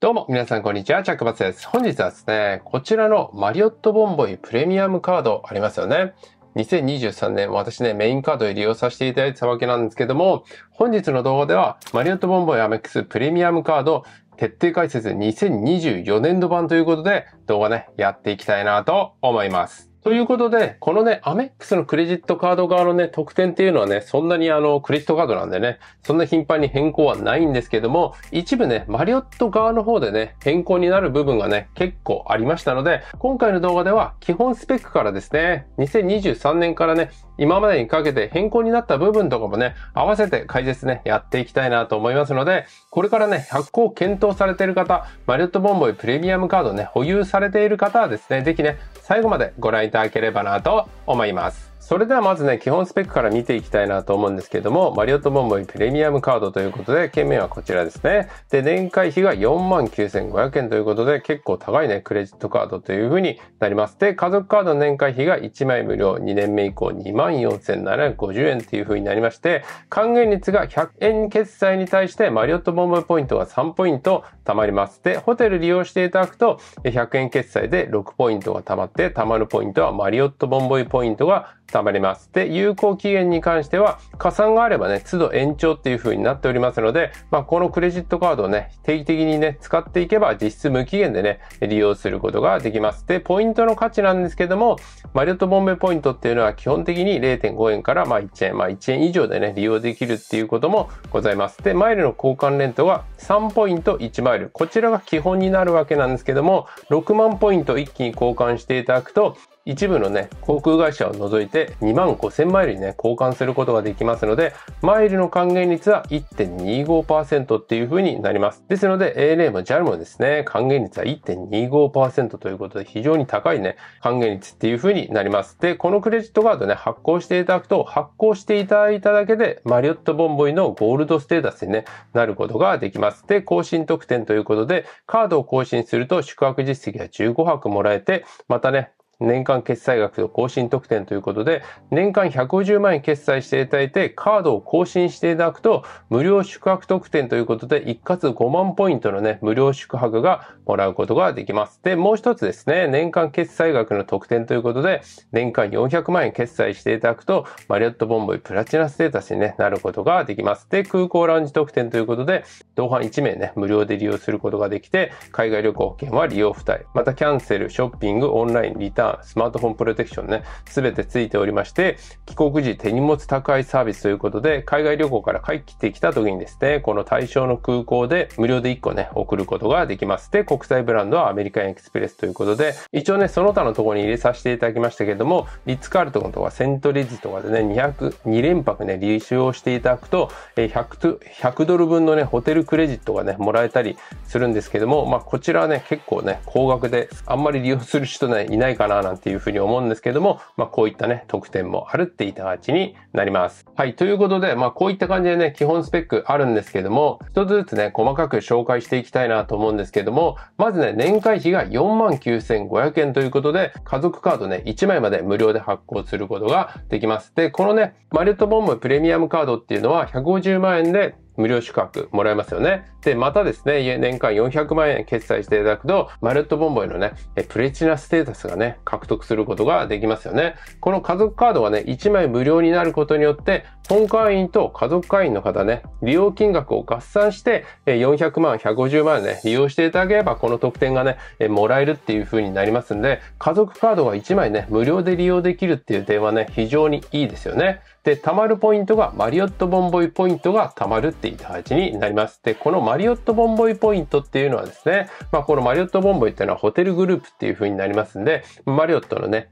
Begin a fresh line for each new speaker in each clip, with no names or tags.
どうも、皆さん、こんにちは。チャックバスです。本日はですね、こちらのマリオットボンボイプレミアムカードありますよね。2023年、私ね、メインカードで利用させていただいてたわけなんですけども、本日の動画では、マリオットボンボイアメックスプレミアムカード徹底解説2024年度版ということで、動画ね、やっていきたいなと思います。ということで、このね、アメックスのクレジットカード側のね、特典っていうのはね、そんなにあの、クレジットカードなんでね、そんな頻繁に変更はないんですけども、一部ね、マリオット側の方でね、変更になる部分がね、結構ありましたので、今回の動画では基本スペックからですね、2023年からね、今までにかけて変更になった部分とかもね、合わせて解説ね、やっていきたいなと思いますので、これからね、発行検討されている方、マリオットボンボイプレミアムカードね、保有されている方はですね、ぜひね、最後までご覧いただきただければなと思います。それではまずね、基本スペックから見ていきたいなと思うんですけれども、マリオットボンボイプレミアムカードということで、件名はこちらですね。で、年会費が49,500円ということで、結構高いね、クレジットカードというふうになります。で、家族カードの年会費が1枚無料、2年目以降24,750円というふうになりまして、還元率が100円決済に対して、マリオットボンボイポイントが3ポイント貯まります。で、ホテル利用していただくと、100円決済で6ポイントが貯まって、貯まるポイントはマリオットボンボイポイントが貯まります。で、有効期限に関しては、加算があればね、都度延長っていう風になっておりますので、まあ、このクレジットカードをね、定期的にね、使っていけば実質無期限でね、利用することができます。で、ポイントの価値なんですけども、マリオットボンベポイントっていうのは基本的に0.5円からまあ1円、まあ1円以上でね、利用できるっていうこともございます。で、マイルの交換レントは3ポイント1マイル。こちらが基本になるわけなんですけども、6万ポイント一気に交換していただくと、一部のね、航空会社を除いてして2万5000マイルにね、交換することができますので、マイルの還元率は1.25%っていう風になります。ですので、ANA も JAL もですね、還元率は1.25%ということで、非常に高いね、還元率っていう風になります。で、このクレジットカードね、発行していただくと、発行していただいただけで、マリオットボンボイのゴールドステータスに、ね、なることができます。で、更新特典ということで、カードを更新すると宿泊実績が15泊もらえて、またね、年間決済額と更新特典ということで、年間150万円決済していただいて、カードを更新していただくと、無料宿泊特典ということで、一括5万ポイントのね、無料宿泊がもらうことができます。で、もう一つですね、年間決済額の特典ということで、年間400万円決済していただくと、マリオットボンボイプラチナステータスに、なることができます。で、空港ラウンジ特典ということで、同伴1名ね、無料で利用することができて、海外旅行保険は利用負担。またキャンセル、ショッピング、オンライン、リターン、スマートフォンプロテクションね、すべてついておりまして、帰国時手荷物宅配サービスということで、海外旅行から帰ってきた時にですね、この対象の空港で無料で1個ね、送ることができます。で、国際ブランドはアメリカンエクスプレスということで、一応ね、その他のところに入れさせていただきましたけれども、リッツカールトンとかセントリッズとかでね、200、2連泊ね、利用していただくと、100, 100ドル分のね、ホテルクレジットがね、もらえたりするんですけども、まあ、こちらはね、結構ね、高額で、あんまり利用する人ね、いないかなななんていうふうに思うんですけども、まあ、こういったね、特典もあるっていた形になります。はい、ということで、まあ、こういった感じでね、基本スペックあるんですけども、一つずつね、細かく紹介していきたいなと思うんですけども、まずね、年会費が49,500円ということで、家族カードね、1枚まで無料で発行することができます。で、このね、マリットボンボイプレミアムカードっていうのは150万円で無料宿泊もらえますよね。で、またですね、年間400万円決済していただくと、マレットボンボイのね、プレチナステータスがね、獲得することができますよね。この家族カードがね、1枚無料になることによって、本会員と家族会員の方ね、利用金額を合算して、400万、150万円ね、利用していただければ、この特典がね、もらえるっていう風になりますんで、家族カードが1枚ね、無料で利用できるっていう点はね、非常にいいですよね。で、貯まるポイントがマリオットボンボイポイントが貯まるっていった形になります。で、このマリオットボンボイポイントっていうのはですね、まあ、このマリオットボンボイっていうのはホテルグループっていう風になりますんで、マリオットのね、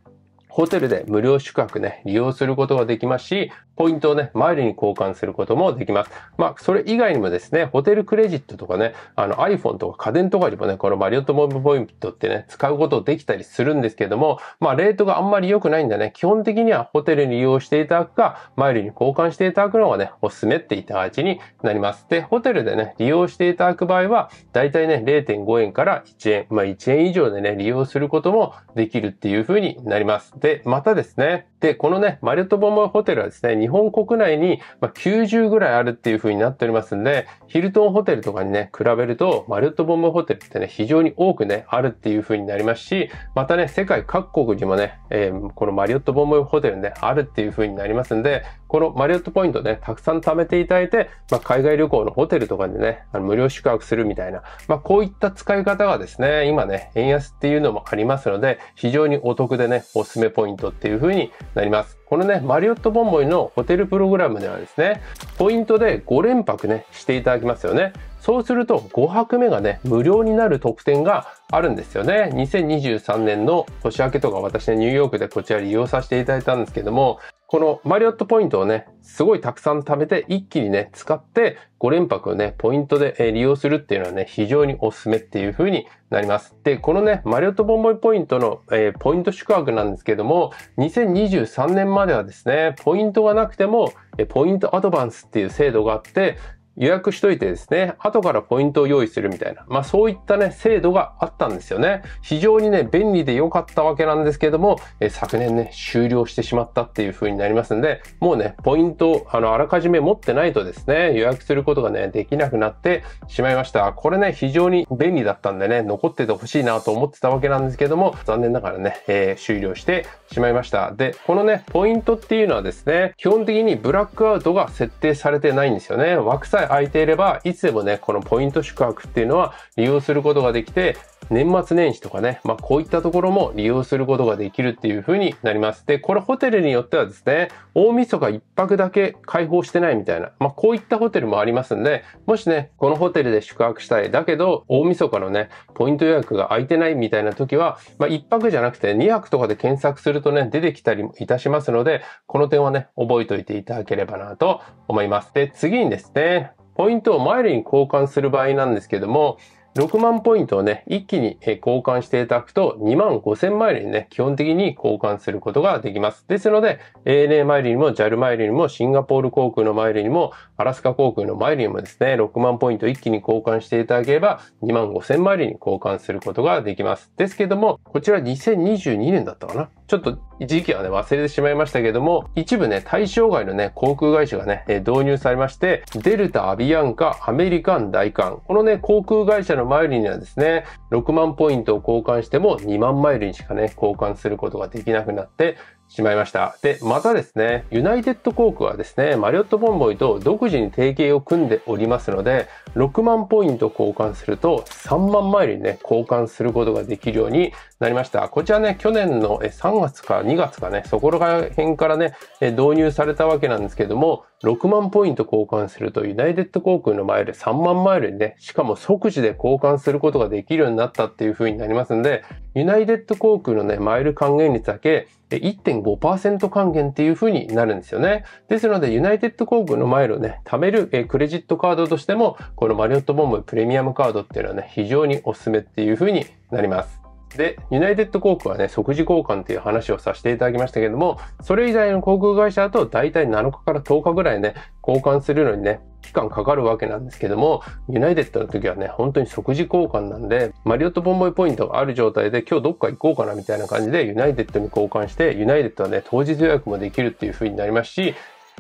ホテルで無料宿泊ね、利用することができますし、ポイントをね、マイルに交換することもできます。まあ、それ以外にもですね、ホテルクレジットとかね、あの iPhone とか家電とかにもね、このマリオットモーブポイントってね、使うことできたりするんですけども、まあ、レートがあんまり良くないんでね、基本的にはホテルに利用していただくか、マイルに交換していただくのがね、おすすめっていた形になります。で、ホテルでね、利用していただく場合は、だいたいね、0.5円から1円、まあ、1円以上でね、利用することもできるっていうふうになります。で、またですね、で、このね、マリオットボンボイホテルはですね、日本国内に90ぐらいあるっていう風になっておりますんで、ヒルトンホテルとかにね、比べると、マリオットボンボイホテルってね、非常に多くね、あるっていう風になりますし、またね、世界各国にもね、えー、このマリオットボンボイホテルね、あるっていう風になりますんで、このマリオットポイントね、たくさん貯めていただいて、まあ、海外旅行のホテルとかでね、あの無料宿泊するみたいな、まあ、こういった使い方がですね、今ね、円安っていうのもありますので、非常にお得でね、おすすめポイントっていう風になります。このね、マリオットボンボイのホテルプログラムではですね、ポイントで5連泊ね、していただきますよね。そうすると5泊目がね、無料になる特典があるんですよね。2023年の年明けとか私ね、ニューヨークでこちら利用させていただいたんですけども、このマリオットポイントをね、すごいたくさん貯めて一気にね、使って5連泊をね、ポイントで利用するっていうのはね、非常におすすめっていう風になります。で、このね、マリオットボンボイポイントの、えー、ポイント宿泊なんですけども、2023年まではですね、ポイントがなくても、ポイントアドバンスっていう制度があって、予約しといてですね、後からポイントを用意するみたいな、まあそういったね、制度があったんですよね。非常にね、便利で良かったわけなんですけども、え昨年ね、終了してしまったっていう風になりますんで、もうね、ポイントをあの、あらかじめ持ってないとですね、予約することがね、できなくなってしまいました。これね、非常に便利だったんでね、残っててほしいなと思ってたわけなんですけども、残念ながらね、えー、終了してしまいました。で、このね、ポイントっていうのはですね、基本的にブラックアウトが設定されてないんですよね。枠さえさ空いていれば、いつでもね、このポイント宿泊っていうのは利用することができて、年末年始とかね、まあ、こういったところも利用することができるっていう風になります。で、これホテルによってはですね、大晦日1泊だけ開放してないみたいな、まあ、こういったホテルもありますんで、もしね、このホテルで宿泊したい、だけど大晦日のね、ポイント予約が空いてないみたいな時は、まあ、1泊じゃなくて2泊とかで検索するとね、出てきたりもいたしますので、この点はね、覚えておいていただければなと思います。で、次にですね、ポイントをマイルに交換する場合なんですけども、6万ポイントをね、一気に交換していただくと2万5千マイルにね、基本的に交換することができます。ですので、ANA マイルにも JAL マイルにもシンガポール航空のマイルにもアラスカ航空のマイルにもですね、6万ポイント一気に交換していただければ2万5千マイルに交換することができます。ですけども、こちら2022年だったかな。ちょっと一時期はね、忘れてしまいましたけども、一部ね、対象外のね、航空会社がね、導入されまして、デルタ、アビアンカ、アメリカン、大韓。このね、航空会社のマイルにはですね、6万ポイントを交換しても2万マイルにしかね、交換することができなくなって、しまいました。で、またですね、ユナイテッド航空はですね、マリオットボンボイと独自に提携を組んでおりますので、6万ポイント交換すると3万マイルにね、交換することができるようになりました。こちらね、去年の3 3月か2月かね、そこら辺からね、導入されたわけなんですけども、6万ポイント交換するとユナイテッド航空のマイル3万マイルにね、しかも即時で交換することができるようになったっていう風になりますんで、ユナイテッド航空のね、マイル還元率だけ1.5%還元っていう風になるんですよね。ですので、ユナイテッド航空のマイルをね、貯めるクレジットカードとしても、このマリオットボンプレミアムカードっていうのはね、非常におすすめっていう風になります。で、ユナイテッド航空はね、即時交換っていう話をさせていただきましたけども、それ以外の航空会社だと大体7日から10日ぐらいね、交換するのにね、期間かかるわけなんですけども、ユナイテッドの時はね、本当に即時交換なんで、マリオットボンボイポイントがある状態で、今日どっか行こうかなみたいな感じで、ユナイテッドに交換して、ユナイテッドはね、当日予約もできるっていう風になりますし、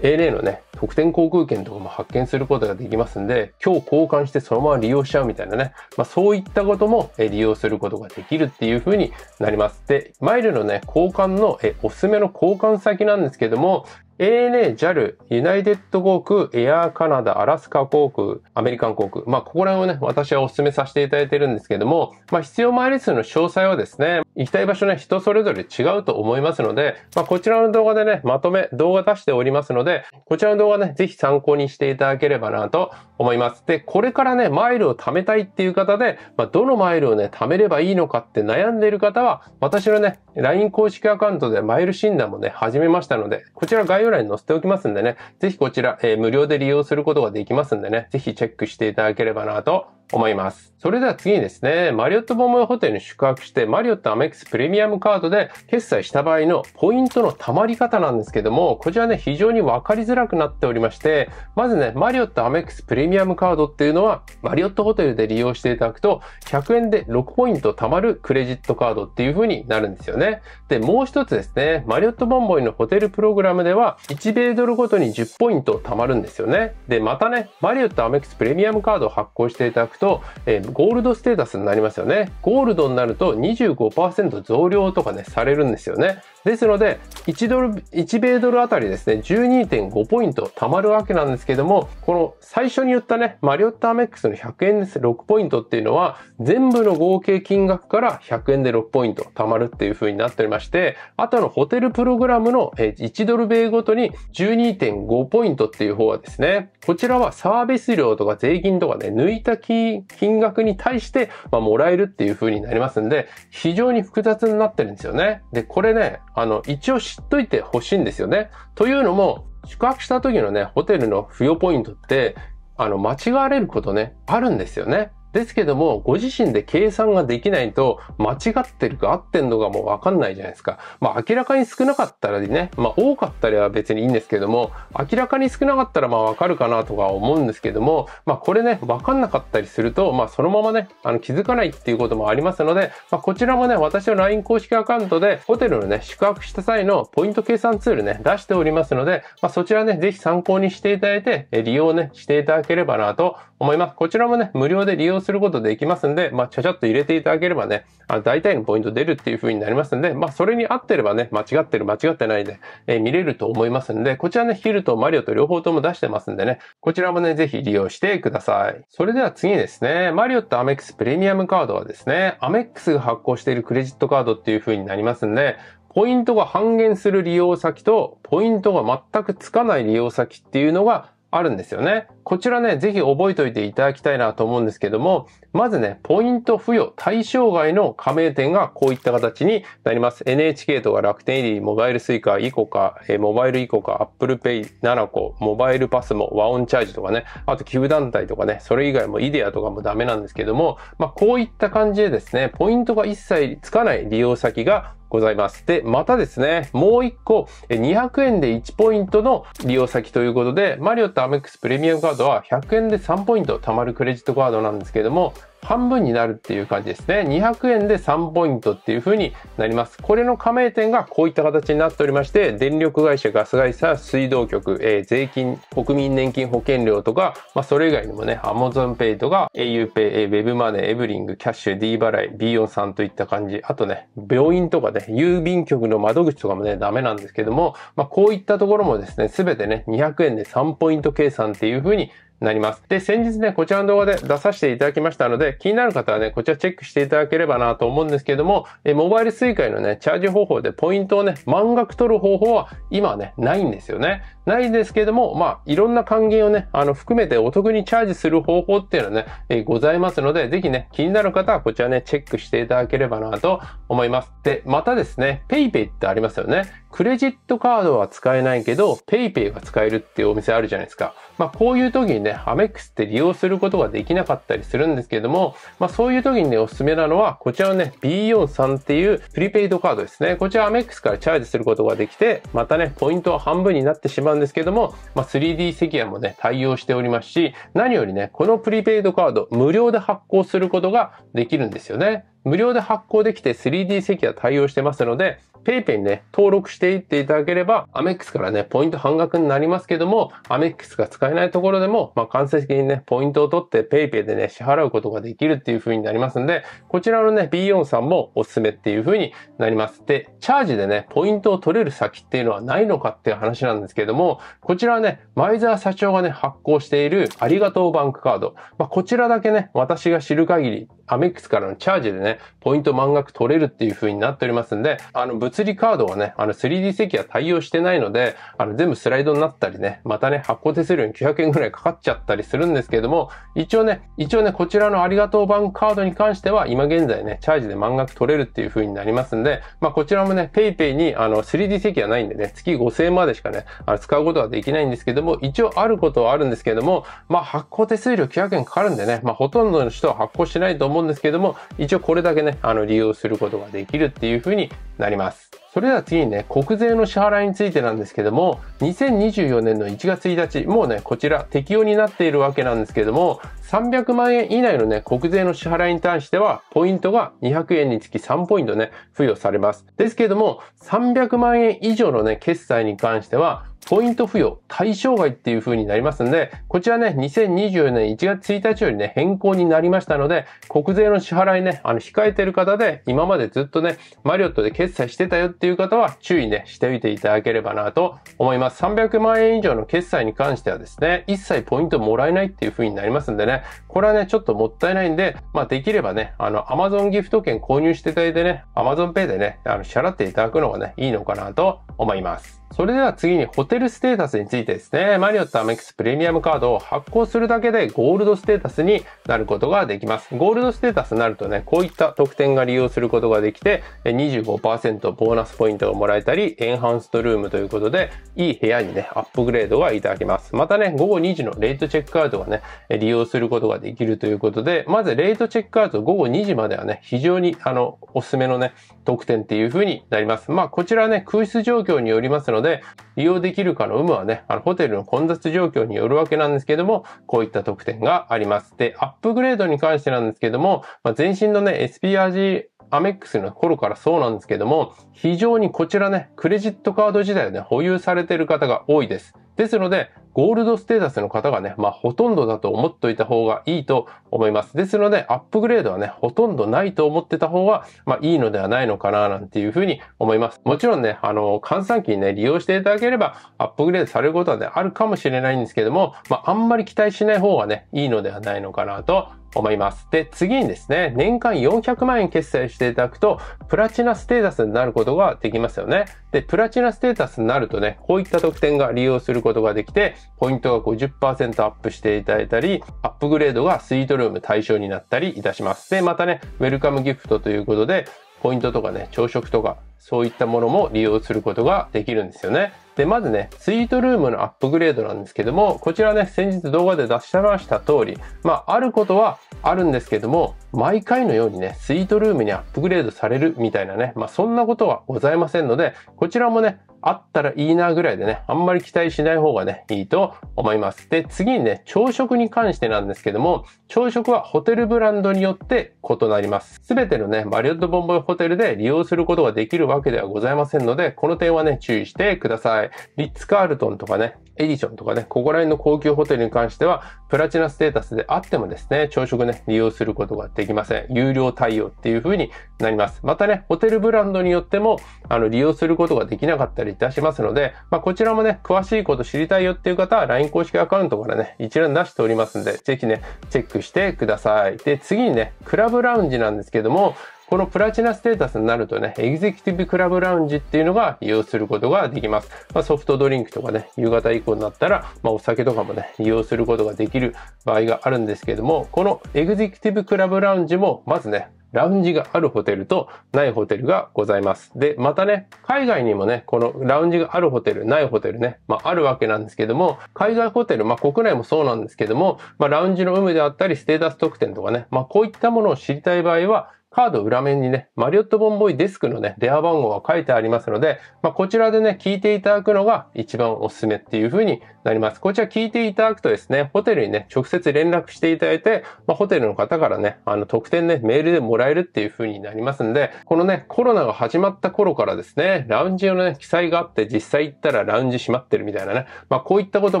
ANA のね、特典航空券とかも発見することができますんで、今日交換してそのまま利用しちゃうみたいなね、まあ、そういったことも利用することができるっていう風になります。で、マイルのね、交換の、えおすすめの交換先なんですけども、ANA、JAL、ユナイテッド航空、エアーカナダ、アラスカ航空、アメリカン航空。まあ、ここら辺をね、私はお勧めさせていただいてるんですけども、まあ、必要マイル数の詳細はですね、行きたい場所ね、人それぞれ違うと思いますので、まあ、こちらの動画でね、まとめ、動画出しておりますので、こちらの動画ね、ぜひ参考にしていただければなと思います。で、これからね、マイルを貯めたいっていう方で、まあ、どのマイルをね、貯めればいいのかって悩んでいる方は、私のね、LINE 公式アカウントでマイル診断もね、始めましたので、こちら概要欄に載せておきますんでね、ぜひこちら、えー、無料で利用することができますんでね、ぜひチェックしていただければなと思います。それでは次にですね、マリオットボムホテルに宿泊して、マリオットアメックスプレミアムカードで決済した場合のポイントの貯まり方なんですけども、こちらね、非常にわかりづらくなっておりまして、まずね、マリオットアメックスプレミアムカードっていうのは、マリオットホテルで利用していただくと、100円で6ポイント貯まるクレジットカードっていう風になるんですよね。で、もう一つですね、マリオットボンボイのホテルプログラムでは、1米ドルごとに10ポイント貯まるんですよね。で、またね、マリオットアメックスプレミアムカードを発行していただくと、えー、ゴールドステータスになりますよね。ゴールドになると25%増量とかね、されるんですよね。ですので、1ドル、1米ドルあたりですね、12.5ポイント貯まるわけなんですけども、この最初に言ったね、マリオットアメックスの100円です、6ポイントっていうのは、全部の合計金額から100円で6ポイント貯まるっていう風になっておりまして、あとのホテルプログラムの1ドル米ごとに12.5ポイントっていう方はですね、こちらはサービス料とか税金とかね、抜いた金額に対して、まもらえるっていう風になりますんで、非常に複雑になってるんですよね。で、これね、あの、一応知っといてほしいんですよね。というのも、宿泊した時のね、ホテルの付与ポイントって、あの、間違われることね、あるんですよね。ですけども、ご自身で計算ができないと、間違ってるか合ってんのかもうわかんないじゃないですか。まあ明らかに少なかったらね、まあ多かったりは別にいいんですけども、明らかに少なかったらまあわかるかなとか思うんですけども、まあこれね、わかんなかったりすると、まあそのままね、あの気づかないっていうこともありますので、まあこちらもね、私の LINE 公式アカウントで、ホテルのね、宿泊した際のポイント計算ツールね、出しておりますので、まあそちらね、ぜひ参考にしていただいて、利用ね、していただければなと思います。こちらもね、無料で利用用することできますんで、まあ、ちゃちゃっと入れていただければね、あ大体のポイント出るっていう風になりますんで、まあ、それに合ってればね、間違ってる、間違ってないで、えー、見れると思いますんで、こちらね、ヒルとマリオと両方とも出してますんでね、こちらもね、ぜひ利用してください。それでは次ですね、マリオとアメックスプレミアムカードはですね、アメックスが発行しているクレジットカードっていう風になりますんで、ポイントが半減する利用先と、ポイントが全くつかない利用先っていうのが、あるんですよね。こちらね、ぜひ覚えておいていただきたいなと思うんですけども、まずね、ポイント付与対象外の加盟店がこういった形になります。NHK とか楽天入り、モバイル suica、イコカ、モバイルイコカ、Apple Pay、ナナコ、モバイルパスも、和音チャージとかね、あと寄付団体とかね、それ以外もイデアとかもダメなんですけども、まあこういった感じでですね、ポイントが一切つかない利用先がございます。で、またですね、もう1個、200円で1ポイントの利用先ということで、マリオットアメックスプレミアムカードは100円で3ポイント貯まるクレジットカードなんですけども、半分になるっていう感じですね。200円で3ポイントっていう風になります。これの加盟店がこういった形になっておりまして、電力会社、ガス会社、水道局、えー、税金、国民年金保険料とか、まあ、それ以外にもね、アマゾンペイとか、auPay、Web マネー、エブリング、キャッシュ、D 払い、B 4さんといった感じ。あとね、病院とかね、郵便局の窓口とかもね、ダメなんですけども、まあ、こういったところもですね、すべてね、200円で3ポイント計算っていう風になります。で、先日ね、こちらの動画で出させていただきましたので、気になる方はね、こちらチェックしていただければなと思うんですけども、えモバイルスイカ c のね、チャージ方法でポイントをね、満額取る方法は今はね、ないんですよね。ないですけども、まあ、いろんな還元をね、あの、含めてお得にチャージする方法っていうのはね、えございますので、ぜひね、気になる方はこちらね、チェックしていただければなと思います。で、またですね、PayPay ってありますよね。クレジットカードは使えないけど、PayPay が使えるっていうお店あるじゃないですか。まあ、こういう時にね、アメックスって利用することができなかったりするんですけども、まあ、そういう時にね、おすすめなのは、こちらのね、B43 っていうプリペイドカードですね。こちらアメックスからチャージすることができて、またね、ポイントは半分になってしまうんですけども、まあ、3D セキュアもね、対応しておりますし、何よりね、このプリペイドカード、無料で発行することができるんですよね。無料で発行できて 3D セキュア対応してますので、ペイペイにね、登録していっていただければ、アメックスからね、ポイント半額になりますけども、アメックスが使えないところでも、まあ、間接的にね、ポイントを取ってペイペイでね、支払うことができるっていう風になりますんで、こちらのね、B4 さんもおすすめっていう風になります。で、チャージでね、ポイントを取れる先っていうのはないのかっていう話なんですけども、こちらはね、前澤社長がね、発行しているありがとうバンクカード。まあ、こちらだけね、私が知る限り、アメックスからのチャージでね、ポイント満額取れるっていう風になっておりますんで、あの、物理カードはね、あの 3D 席は対応してないので、あの全部スライドになったりね、またね、発行手数料に900円ぐらいかかっちゃったりするんですけれども、一応ね、一応ね、こちらのありがとう版カードに関しては、今現在ね、チャージで満額取れるっていう風になりますんで、まあこちらもね、PayPay にあの 3D 席はないんでね、月5000円までしかね、あの使うことはできないんですけども、一応あることはあるんですけども、まあ発行手数料900円かかるんでね、まあほとんどの人は発行しないと思うんですけども、一応これだけね、あの利用することができるっていう風になります。。それでは次にね、国税の支払いについてなんですけども、2024年の1月1日、もうね、こちら適用になっているわけなんですけども、300万円以内のね、国税の支払いに対しては、ポイントが200円につき3ポイントね、付与されます。ですけども、300万円以上のね、決済に関しては、ポイント付与対象外っていう風になりますんで、こちらね、2024年1月1日よりね、変更になりましたので、国税の支払いね、あの、控えてる方で、今までずっとね、マリオットで決済してたよっていう方は、注意ね、しておいていただければなと思います。300万円以上の決済に関してはですね、一切ポイントもらえないっていう風になりますんでね、これはね、ちょっともったいないんで、まあ、できればね、あの、アマゾンギフト券購入していただいてね、アマゾンペイでね、あの、支払っていただくのがね、いいのかなと思います。それでは次にホテルステータスについてですね、マリオットアメックスプレミアムカードを発行するだけでゴールドステータスになることができます。ゴールドステータスになるとね、こういった特典が利用することができて、25%ボーナスポイントがもらえたり、エンハンストルームということで、いい部屋にね、アップグレードがいただけます。またね、午後2時のレートチェックアウトがね、利用することができるということで、まずレートチェックアウト午後2時まではね、非常にあの、おすすめのね、特典っていう風になります。まあ、こちらね、空室状況によりますので、ので、利用できるかの有無はね、あのホテルの混雑状況によるわけなんですけども、こういった特典があります。で、アップグレードに関してなんですけども、まあ、前身のね、SPRG アメックスの頃からそうなんですけども、非常にこちらね、クレジットカード自体をね、保有されている方が多いです。ですので、ゴールドステータスの方がね、まあほとんどだと思っといた方がいいと思います。ですので、アップグレードはね、ほとんどないと思ってた方が、まあいいのではないのかな、なんていうふうに思います。もちろんね、あの、換算機にね、利用していただければ、アップグレードされることはね、あるかもしれないんですけども、まああんまり期待しない方がね、いいのではないのかなと思います。で、次にですね、年間400万円決済していただくと、プラチナステータスになることができますよね。で、プラチナステータスになるとね、こういった特典が利用することができて、ポイントが50%アップしていただいたり、アップグレードがスイートルーム対象になったりいたします。で、またね、ウェルカムギフトということで、ポイントとかね、朝食とか、そういったものも利用することができるんですよね。で、まずね、スイートルームのアップグレードなんですけども、こちらね、先日動画で出し表した通り、まあ、あることはあるんですけども、毎回のようにね、スイートルームにアップグレードされるみたいなね、まあ、そんなことはございませんので、こちらもね、あったらいいなぐらいでね、あんまり期待しない方がね、いいと思います。で、次にね、朝食に関してなんですけども、朝食はホテルブランドによって異なります。すべてのね、マリオットボンボイホテルで利用することができるわけではございませんので、この点はね、注意してください。リッツ・カールトンとかね、エディションとかね、ここら辺の高級ホテルに関しては、プラチナステータスであってもですね、朝食ね、利用することができません。有料対応っていう風になります。またね、ホテルブランドによっても、あの、利用することができなかったりいたしますので、まあ、こちらもね、詳しいこと知りたいよっていう方は、LINE 公式アカウントからね、一覧出しておりますんで、ぜひね、チェックしてください。で、次にね、クラブラウンジなんですけども、このプラチナステータスになるとね、エグゼクティブクラブラウンジっていうのが利用することができます。まあ、ソフトドリンクとかね、夕方以降になったら、まあ、お酒とかもね、利用することができる場合があるんですけども、このエグゼクティブクラブラウンジも、まずね、ラウンジがあるホテルとないホテルがございます。で、またね、海外にもね、このラウンジがあるホテル、ないホテルね、まああるわけなんですけども、海外ホテル、まあ国内もそうなんですけども、まあラウンジの有無であったり、ステータス特典とかね、まあこういったものを知りたい場合は、カード裏面にね、マリオットボンボイデスクのね、電話番号が書いてありますので、まあ、こちらでね、聞いていただくのが一番おすすめっていう風になります。こちら聞いていただくとですね、ホテルにね、直接連絡していただいて、まあ、ホテルの方からね、あの、特典ね、メールでもらえるっていう風になりますんで、このね、コロナが始まった頃からですね、ラウンジ用のね、記載があって、実際行ったらラウンジ閉まってるみたいなね、まあ、こういったこと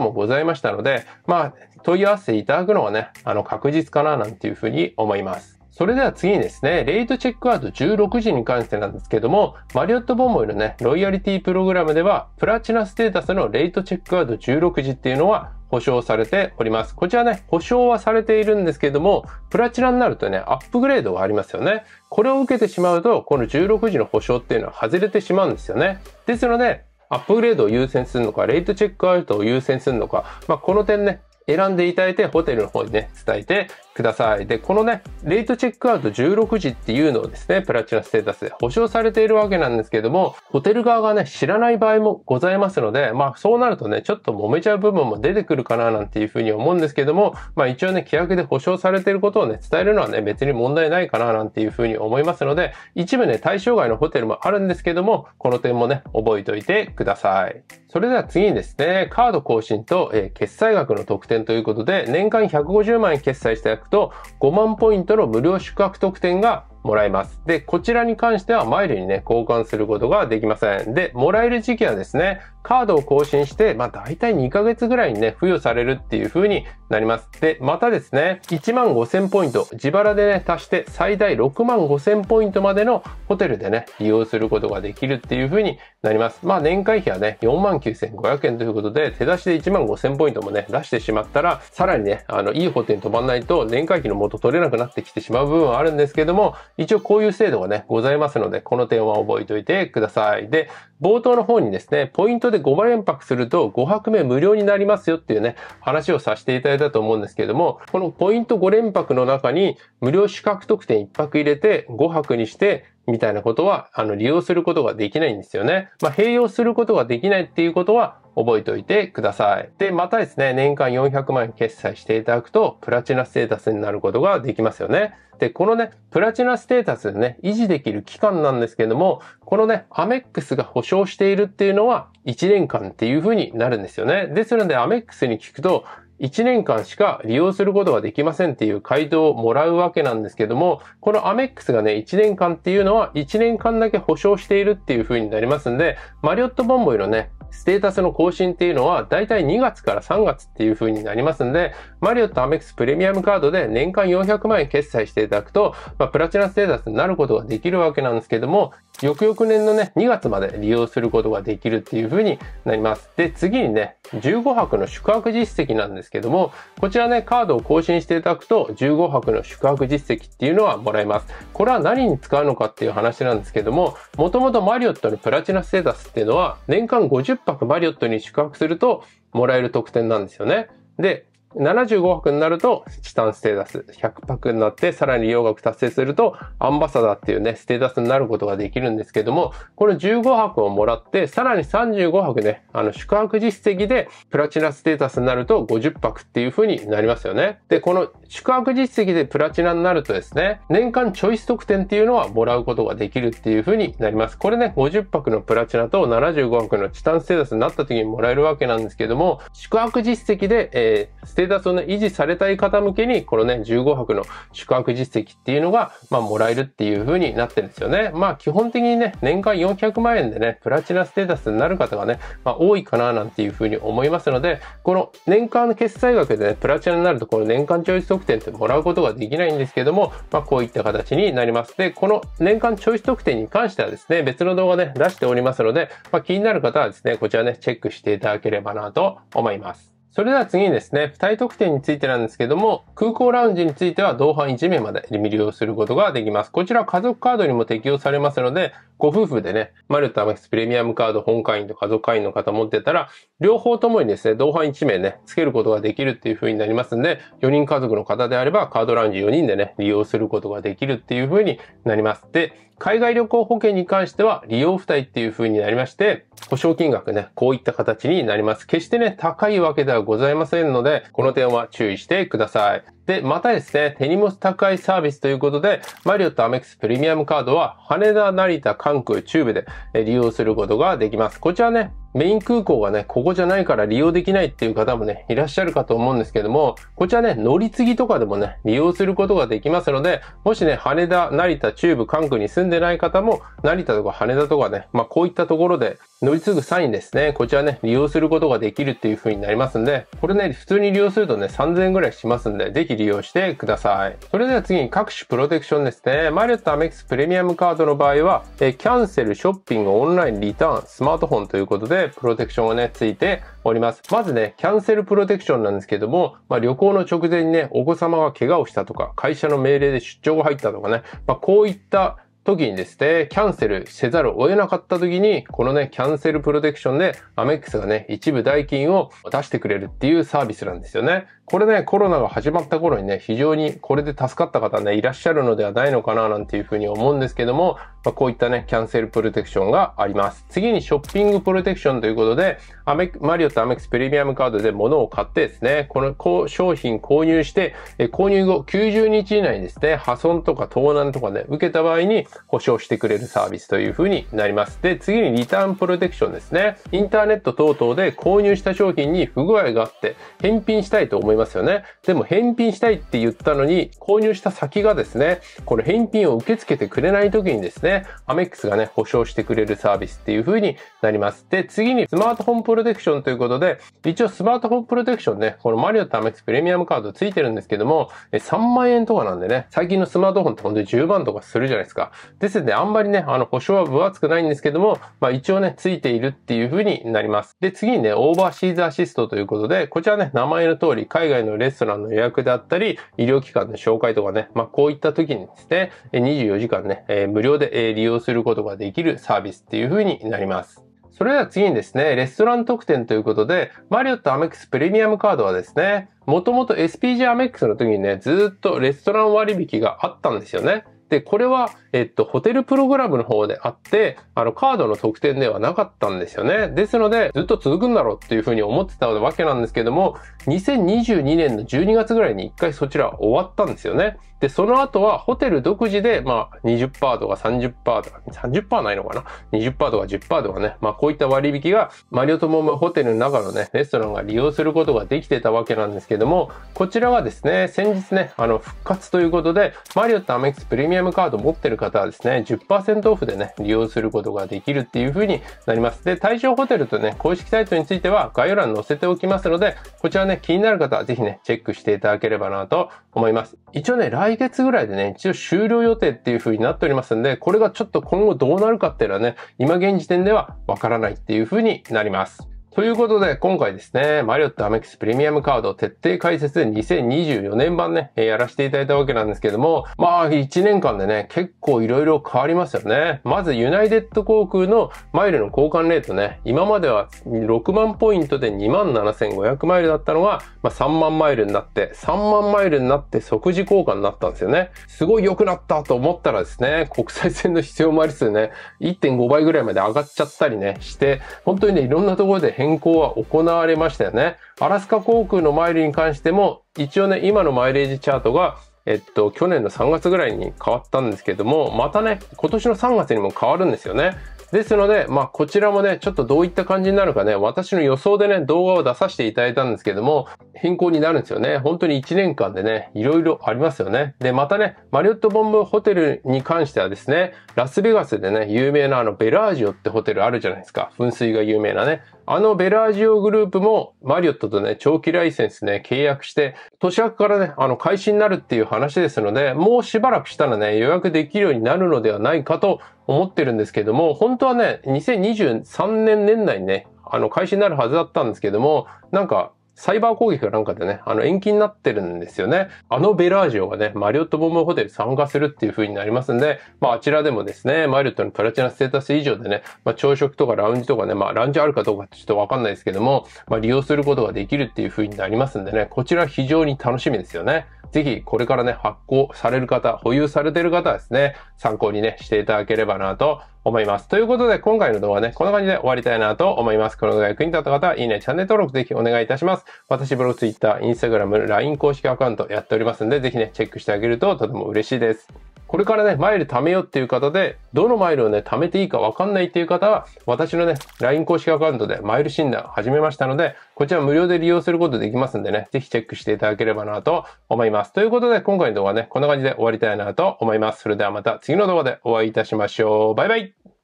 もございましたので、まあ、問い合わせていただくのはね、あの、確実かななんていう風に思います。それでは次にですね、レイトチェックアウト16時に関してなんですけども、マリオットボンボイのね、ロイヤリティプログラムでは、プラチナステータスのレイトチェックアウト16時っていうのは保証されております。こちらね、保証はされているんですけども、プラチナになるとね、アップグレードがありますよね。これを受けてしまうと、この16時の保証っていうのは外れてしまうんですよね。ですので、アップグレードを優先するのか、レイトチェックアウトを優先するのか、まあ、この点ね、選んでいただいて、ホテルの方にね、伝えてください。で、このね、レイトチェックアウト16時っていうのをですね、プラチナステータスで保証されているわけなんですけども、ホテル側がね、知らない場合もございますので、まあそうなるとね、ちょっと揉めちゃう部分も出てくるかななんていうふうに思うんですけども、まあ一応ね、規約で保証されていることをね、伝えるのはね、別に問題ないかななんていうふうに思いますので、一部ね、対象外のホテルもあるんですけども、この点もね、覚えておいてください。それでは次にですね、カード更新と、えー、決済額の特典ということで、年間150万円決済したと5万ポイントの無料宿泊特典がもらいます。で、こちらに関してはマイルにね、交換することができません。で、もらえる時期はですね、カードを更新して、まあ大体2ヶ月ぐらいにね、付与されるっていう風になります。で、またですね、1万5000ポイント、自腹でね、足して最大6万5000ポイントまでのホテルでね、利用することができるっていう風になります。まあ年会費はね、4万9500円ということで、手出しで1万5000ポイントもね、出してしまったら、さらにね、あの、いいホテルに泊まんないと年会費の元取れなくなってきてしまう部分はあるんですけども、一応こういう制度がね、ございますので、この点は覚えておいてください。で、冒頭の方にですね、ポイントで5連泊すると5泊目無料になりますよっていうね、話をさせていただいたと思うんですけれども、このポイント5連泊の中に無料資格特典1泊入れて5泊にして、みたいなことは、あの、利用することができないんですよね。まあ、併用することができないっていうことは、覚えておいてください。で、またですね、年間400万円決済していただくと、プラチナステータスになることができますよね。で、このね、プラチナステータスね、維持できる期間なんですけども、このね、アメックスが保証しているっていうのは、1年間っていう風になるんですよね。ですので、アメックスに聞くと、1年間しか利用することができませんっていう回答をもらうわけなんですけども、このアメックスがね、1年間っていうのは1年間だけ保証しているっていう風になりますんで、マリオットボンボイのね、ステータスの更新っていうのは、だいたい2月から3月っていう風になりますんで、マリオットアメックスプレミアムカードで年間400万円決済していただくと、まあ、プラチナステータスになることができるわけなんですけども、翌々年のね、2月まで利用することができるっていう風になります。で、次にね、15泊の宿泊実績なんですけども、こちらね、カードを更新していただくと、15泊の宿泊実績っていうのはもらえます。これは何に使うのかっていう話なんですけども、もともとマリオットのプラチナステータスっていうのは、年間50泊マリオットに宿泊すると、もらえる特典なんですよね。で、75泊になると、チタンステータス。100泊になって、さらに洋楽達成すると、アンバサダーっていうね、ステータスになることができるんですけども、この15泊をもらって、さらに35泊ね、あの、宿泊実績で、プラチナステータスになると50泊っていう風になりますよね。で、この宿泊実績でプラチナになるとですね、年間チョイス特典っていうのはもらうことができるっていう風になります。これね、50泊のプラチナと75泊のチタンステータスになった時にもらえるわけなんですけども、宿泊実績で、えーテータスをね、維持されたい方向けに、このね、15泊の宿泊実績っていうのが、まあ、もらえるっていう風になってるんですよね。まあ、基本的にね、年間400万円でね、プラチナステータスになる方がね、まあ、多いかななんていう風に思いますので、この年間の決済額でね、プラチナになると、この年間チョイス特典ってもらうことができないんですけども、まあ、こういった形になります。で、この年間チョイス特典に関してはですね、別の動画で、ね、出しておりますので、まあ、気になる方はですね、こちらね、チェックしていただければなと思います。それでは次にですね、付帯特典についてなんですけども、空港ラウンジについては同伴1名まで利用することができます。こちら家族カードにも適用されますので、ご夫婦でね、マルタマキスプレミアムカード本会員と家族会員の方持ってたら、両方ともにですね、同伴1名ね、つけることができるっていう風になりますんで、4人家族の方であれば、カードラウンジ4人でね、利用することができるっていう風になります。で、海外旅行保険に関しては利用付帯っていう風になりまして、保証金額ね、こういった形になります。決してね、高いわけではございませんので、この点は注意してください。で、またですね、手荷物宅配サービスということで、マリオットアメックスプレミアムカードは、羽田、成田、関空、中部で利用することができます。こちらね、メイン空港がね、ここじゃないから利用できないっていう方もね、いらっしゃるかと思うんですけども、こちらね、乗り継ぎとかでもね、利用することができますので、もしね、羽田、成田、中部、関空に住んでない方も、成田とか羽田とかね、まあこういったところで乗り継ぐサインですね。こちらね、利用することができるっていう風になりますんで、これね、普通に利用するとね、3000円ぐらいしますんで、ぜひ利用してください。それでは次に各種プロテクションですね。マリオットアメックスプレミアムカードの場合は、えキャンセル、ショッピング、オンライン、リターン、スマートフォンということで、プロテクションがね、ついております。まずね、キャンセルプロテクションなんですけども、まあ、旅行の直前にね、お子様が怪我をしたとか、会社の命令で出張が入ったとかね、まあ、こういった時にですね、キャンセルせざるを得なかった時に、このね、キャンセルプロテクションで、アメックスがね、一部代金を出してくれるっていうサービスなんですよね。これね、コロナが始まった頃にね、非常にこれで助かった方ね、いらっしゃるのではないのかななんていうふうに思うんですけども、まあ、こういったね、キャンセルプロテクションがあります。次にショッピングプロテクションということで、アメマリオとアメックスプレミアムカードで物を買ってですね、この商品購入して、え購入後90日以内にですね、破損とか盗難とかね、受けた場合に保証してくれるサービスというふうになります。で、次にリターンプロテクションですね。インターネット等々で購入した商品に不具合があって、返品したいと思います。ますよね。でも返品したいって言ったのに、購入した先がですね、この返品を受け付けてくれない時にですね、アメックスがね、保証してくれるサービスっていう風になります。で、次にスマートフォンプロテクションということで、一応スマートフォンプロテクションね、このマリオとアメックスプレミアムカードついてるんですけども、3万円とかなんでね、最近のスマートフォンって本当に10万とかするじゃないですか。ですので、あんまりね、あの、保証は分厚くないんですけども、まあ一応ね、ついているっていう風になります。で、次にね、オーバーシーズアシストということで、こちらね、名前の通り、海外外のレストランの予約であったり、医療機関の紹介とかね、まあ、こういった時にですね、24時間ね、えー、無料で利用することができるサービスっていう風になります。それでは次にですね、レストラン特典ということで、マリオットアメックスプレミアムカードはですね、もともと SPG アメックスの時にね、ずっとレストラン割引があったんですよね。で、これは、えっと、ホテルプログラムの方であって、あの、カードの特典ではなかったんですよね。ですので、ずっと続くんだろうっていうふうに思ってたわけなんですけども、2022年の12月ぐらいに一回そちら終わったんですよね。で、その後はホテル独自で、まあ20%とか30%とか、30%ないのかな ?20% とか10%とかね。まあこういった割引が、マリオとトモーホテルの中のね、レストランが利用することができてたわけなんですけども、こちらはですね、先日ね、あの、復活ということで、マリオットアメックスプレミアムカード持ってる方はですね、10%オフでね、利用することができるっていう風になります。で、対象ホテルとね、公式サイトについては概要欄に載せておきますので、こちらね、気になる方はぜひね、チェックしていただければなと思います。一応ね、来来月ぐらいでね、一応終了予定っていう風になっておりますんで、これがちょっと今後どうなるかっていうのはね、今現時点ではわからないっていう風になります。ということで、今回ですね、マリオットアメックスプレミアムカード徹底解説2024年版ね、やらせていただいたわけなんですけども、まあ、1年間でね、結構いろいろ変わりますよね。まず、ユナイテッド航空のマイルの交換レートね、今までは6万ポイントで27,500マイルだったのが、まあ、3万マイルになって、3万マイルになって即時交換になったんですよね。すごい良くなったと思ったらですね、国際線の必要マイル数ね、1.5倍ぐらいまで上がっちゃったりね、して、本当にね、いろんなところで変更は行われましたよね。アラスカ航空のマイルに関しても、一応ね、今のマイレージチャートが、えっと、去年の3月ぐらいに変わったんですけども、またね、今年の3月にも変わるんですよね。ですので、まあ、こちらもね、ちょっとどういった感じになるかね、私の予想でね、動画を出させていただいたんですけども、変更になるんですよね。本当に1年間でね、いろいろありますよね。で、またね、マリオットボンブホテルに関してはですね、ラスベガスでね、有名なあの、ベラージオってホテルあるじゃないですか。噴水が有名なね。あのベラージオグループもマリオットとね、長期ライセンスね、契約して、年明けからね、あの、開始になるっていう話ですので、もうしばらくしたらね、予約できるようになるのではないかと思ってるんですけども、本当はね、2023年年内にね、あの、開始になるはずだったんですけども、なんか、サイバー攻撃かなんかでね、あの延期になってるんですよね。あのベラージオがね、マリオットボムホテル参加するっていう風になりますんで、まああちらでもですね、マリオットのプラチナステータス以上でね、まあ朝食とかラウンジとかね、まあランジあるかどうかちょっとわかんないですけども、まあ利用することができるっていう風になりますんでね、こちら非常に楽しみですよね。ぜひこれからね、発行される方、保有されてる方はですね、参考にね、していただければなと思います。ということで、今回の動画ね、こんな感じで終わりたいなと思います。この動画役に立った方は、いいね、チャンネル登録ぜひお願いいたします。私、ブログ、ツイッター、インスタグラム、LINE 公式アカウントやっておりますんで、ぜひね、チェックしてあげるととても嬉しいです。これからね、マイル貯めようっていう方で、どのマイルをね、貯めていいかわかんないっていう方は、私のね、LINE 公式アカウントでマイル診断始めましたので、こちら無料で利用することできますんでね、ぜひチェックしていただければなと思います。ということで、今回の動画ね、こんな感じで終わりたいなと思います。それではまた次の動画でお会いいたしましょう。バイバイ